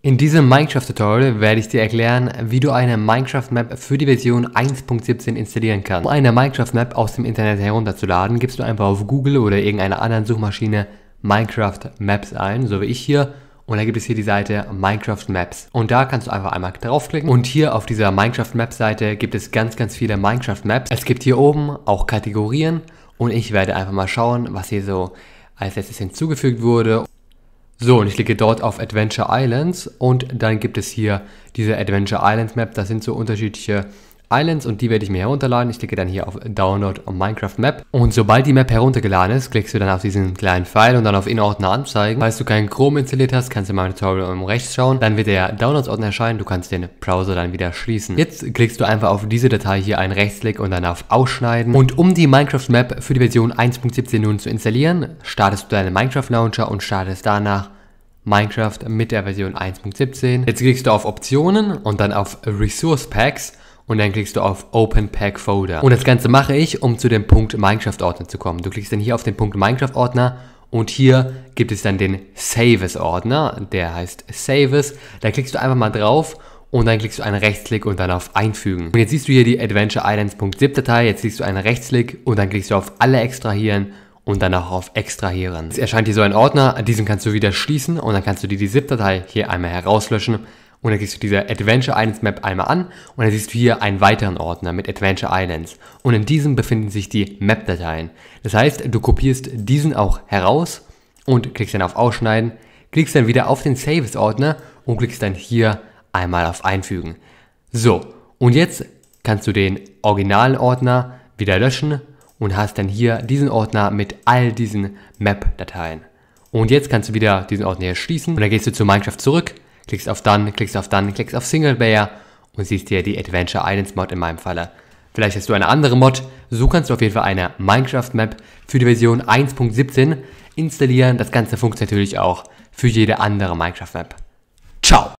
In diesem Minecraft-Tutorial werde ich dir erklären, wie du eine Minecraft-Map für die Version 1.17 installieren kannst. Um eine Minecraft-Map aus dem Internet herunterzuladen, gibst du einfach auf Google oder irgendeiner anderen Suchmaschine Minecraft Maps ein, so wie ich hier. Und da gibt es hier die Seite Minecraft Maps. Und da kannst du einfach einmal draufklicken. Und hier auf dieser Minecraft Maps Seite gibt es ganz, ganz viele Minecraft Maps. Es gibt hier oben auch Kategorien. Und ich werde einfach mal schauen, was hier so als letztes hinzugefügt wurde. So, und ich klicke dort auf Adventure Islands und dann gibt es hier diese Adventure Islands Map. Das sind so unterschiedliche Islands und die werde ich mir herunterladen. Ich klicke dann hier auf Download Minecraft Map und sobald die Map heruntergeladen ist, klickst du dann auf diesen kleinen Pfeil und dann auf Inordner anzeigen. Falls du keinen Chrome installiert hast, kannst du in meinem Tutorial um rechts schauen, dann wird der Downloads-Ordner erscheinen, du kannst den Browser dann wieder schließen. Jetzt klickst du einfach auf diese Datei hier einen Rechtsklick und dann auf Ausschneiden und um die Minecraft Map für die Version 1.17 nun zu installieren, startest du deinen Minecraft Launcher und startest danach Minecraft mit der Version 1.17. Jetzt klickst du auf Optionen und dann auf Resource Packs und dann klickst du auf Open Pack Folder. Und das Ganze mache ich, um zu dem Punkt Minecraft Ordner zu kommen. Du klickst dann hier auf den Punkt Minecraft Ordner und hier gibt es dann den Saves Ordner, der heißt Saves. Da klickst du einfach mal drauf und dann klickst du einen Rechtsklick und dann auf Einfügen. Und jetzt siehst du hier die Adventure Islands.zip Datei, jetzt klickst du einen Rechtsklick und dann klickst du auf alle extrahieren und dann auch auf extrahieren. Es erscheint hier so ein Ordner, diesen kannst du wieder schließen und dann kannst du dir die ZIP-Datei hier einmal herauslöschen. Und dann gehst du diese Adventure Islands Map einmal an und dann siehst du hier einen weiteren Ordner mit Adventure Islands. Und in diesem befinden sich die Map-Dateien. Das heißt, du kopierst diesen auch heraus und klickst dann auf Ausschneiden, klickst dann wieder auf den Saves-Ordner und klickst dann hier einmal auf Einfügen. So, und jetzt kannst du den originalen Ordner wieder löschen und hast dann hier diesen Ordner mit all diesen Map-Dateien. Und jetzt kannst du wieder diesen Ordner hier schließen und dann gehst du zu Minecraft zurück klickst auf Done, klickst auf Done, klickst auf Single Player und siehst dir die Adventure Islands Mod in meinem Falle. Vielleicht hast du eine andere Mod, so kannst du auf jeden Fall eine Minecraft-Map für die Version 1.17 installieren. Das Ganze funktioniert natürlich auch für jede andere Minecraft-Map. Ciao!